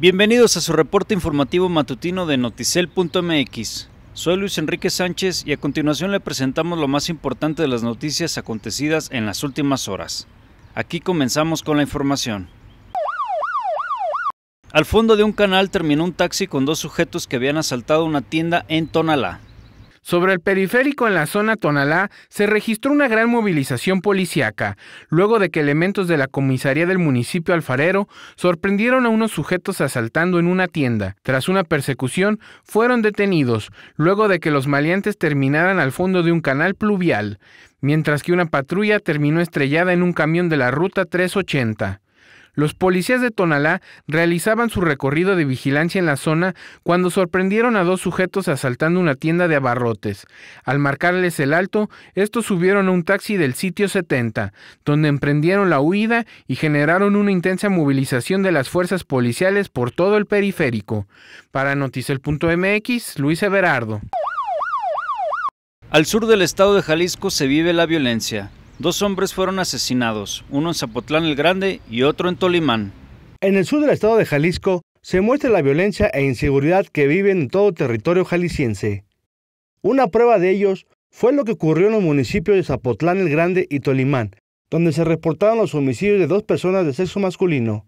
Bienvenidos a su reporte informativo matutino de noticel.mx. Soy Luis Enrique Sánchez y a continuación le presentamos lo más importante de las noticias acontecidas en las últimas horas. Aquí comenzamos con la información. Al fondo de un canal terminó un taxi con dos sujetos que habían asaltado una tienda en Tonalá. Sobre el periférico en la zona Tonalá se registró una gran movilización policíaca, luego de que elementos de la comisaría del municipio alfarero sorprendieron a unos sujetos asaltando en una tienda. Tras una persecución, fueron detenidos, luego de que los maleantes terminaran al fondo de un canal pluvial, mientras que una patrulla terminó estrellada en un camión de la ruta 380. Los policías de Tonalá realizaban su recorrido de vigilancia en la zona cuando sorprendieron a dos sujetos asaltando una tienda de abarrotes. Al marcarles el alto, estos subieron a un taxi del sitio 70, donde emprendieron la huida y generaron una intensa movilización de las fuerzas policiales por todo el periférico. Para Noticel.mx, Luis Everardo. Al sur del estado de Jalisco se vive la violencia dos hombres fueron asesinados, uno en Zapotlán el Grande y otro en Tolimán. En el sur del estado de Jalisco se muestra la violencia e inseguridad que viven en todo territorio jalisciense. Una prueba de ellos fue lo que ocurrió en los municipios de Zapotlán el Grande y Tolimán, donde se reportaron los homicidios de dos personas de sexo masculino.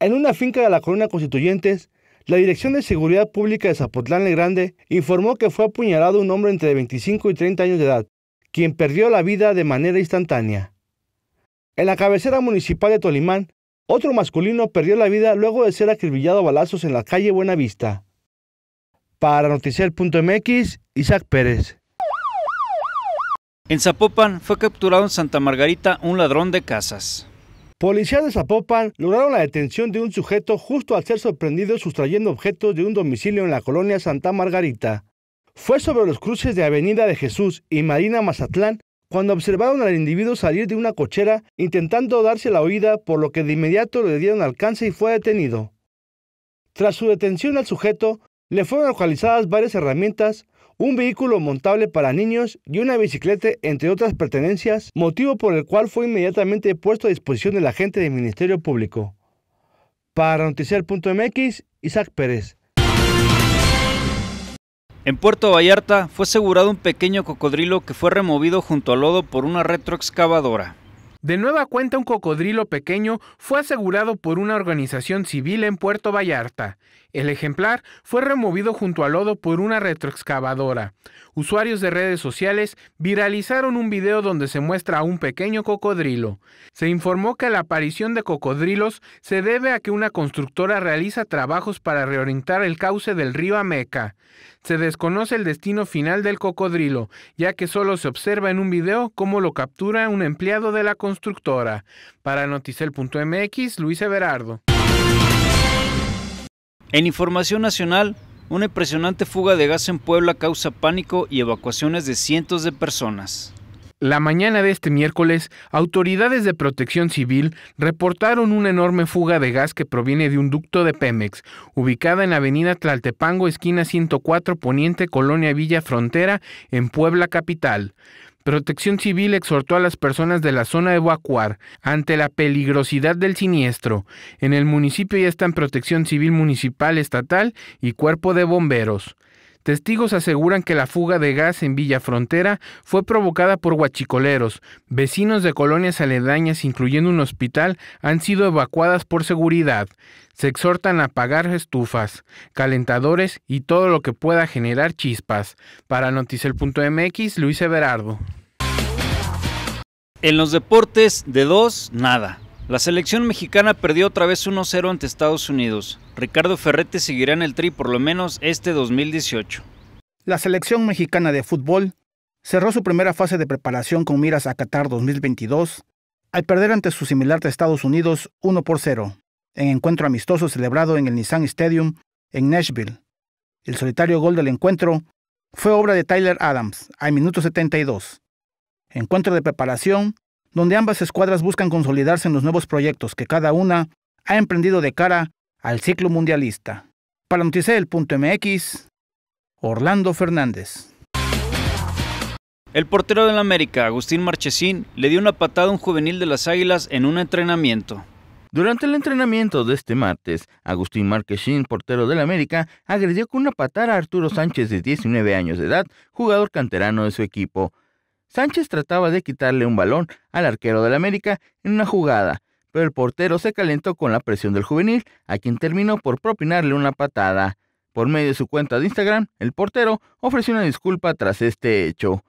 En una finca de la Corona Constituyentes, la Dirección de Seguridad Pública de Zapotlán el Grande informó que fue apuñalado un hombre entre 25 y 30 años de edad, quien perdió la vida de manera instantánea. En la cabecera municipal de Tolimán, otro masculino perdió la vida luego de ser acribillado a balazos en la calle Buenavista. Para Noticiar.mx, Isaac Pérez. En Zapopan fue capturado en Santa Margarita un ladrón de casas. Policías de Zapopan lograron la detención de un sujeto justo al ser sorprendido sustrayendo objetos de un domicilio en la colonia Santa Margarita. Fue sobre los cruces de Avenida de Jesús y Marina Mazatlán cuando observaron al individuo salir de una cochera intentando darse la oída, por lo que de inmediato le dieron alcance y fue detenido. Tras su detención al sujeto, le fueron localizadas varias herramientas, un vehículo montable para niños y una bicicleta, entre otras pertenencias, motivo por el cual fue inmediatamente puesto a disposición del agente del Ministerio Público. Para Noticiar.mx, Isaac Pérez. En Puerto Vallarta fue asegurado un pequeño cocodrilo que fue removido junto al lodo por una retroexcavadora. De nueva cuenta, un cocodrilo pequeño fue asegurado por una organización civil en Puerto Vallarta. El ejemplar fue removido junto al lodo por una retroexcavadora. Usuarios de redes sociales viralizaron un video donde se muestra a un pequeño cocodrilo. Se informó que la aparición de cocodrilos se debe a que una constructora realiza trabajos para reorientar el cauce del río Ameca. Se desconoce el destino final del cocodrilo, ya que solo se observa en un video cómo lo captura un empleado de la constructora. Para noticel.mx, Luis Everardo. En información nacional, una impresionante fuga de gas en Puebla causa pánico y evacuaciones de cientos de personas. La mañana de este miércoles, autoridades de protección civil reportaron una enorme fuga de gas que proviene de un ducto de Pemex, ubicada en la Avenida Tlaltepango, esquina 104 Poniente, Colonia Villa Frontera, en Puebla Capital. Protección Civil exhortó a las personas de la zona a evacuar ante la peligrosidad del siniestro. En el municipio ya están Protección Civil Municipal Estatal y Cuerpo de Bomberos. Testigos aseguran que la fuga de gas en Villa Frontera fue provocada por guachicoleros. Vecinos de colonias aledañas, incluyendo un hospital, han sido evacuadas por seguridad. Se exhortan a apagar estufas, calentadores y todo lo que pueda generar chispas. Para Noticel.mx, Luis Everardo. En los deportes, de dos, nada. La selección mexicana perdió otra vez 1-0 ante Estados Unidos. Ricardo Ferretti seguirá en el Tri por lo menos este 2018. La selección mexicana de fútbol cerró su primera fase de preparación con miras a Qatar 2022 al perder ante su similar de Estados Unidos 1 por 0 en encuentro amistoso celebrado en el Nissan Stadium en Nashville. El solitario gol del encuentro fue obra de Tyler Adams al minuto 72. Encuentro de preparación donde ambas escuadras buscan consolidarse en los nuevos proyectos que cada una ha emprendido de cara al ciclo mundialista. Para Noticel.mx, Orlando Fernández. El portero del América, Agustín Marchesín, le dio una patada a un juvenil de las Águilas en un entrenamiento. Durante el entrenamiento de este martes, Agustín Marchesín, portero del América, agredió con una patada a Arturo Sánchez de 19 años de edad, jugador canterano de su equipo. Sánchez trataba de quitarle un balón al arquero del América en una jugada, pero el portero se calentó con la presión del juvenil, a quien terminó por propinarle una patada. Por medio de su cuenta de Instagram, el portero ofreció una disculpa tras este hecho.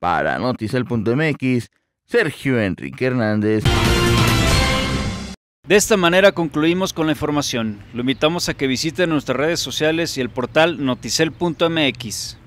Para Noticel.mx, Sergio Enrique Hernández. De esta manera concluimos con la información. Lo invitamos a que visite nuestras redes sociales y el portal noticel.mx.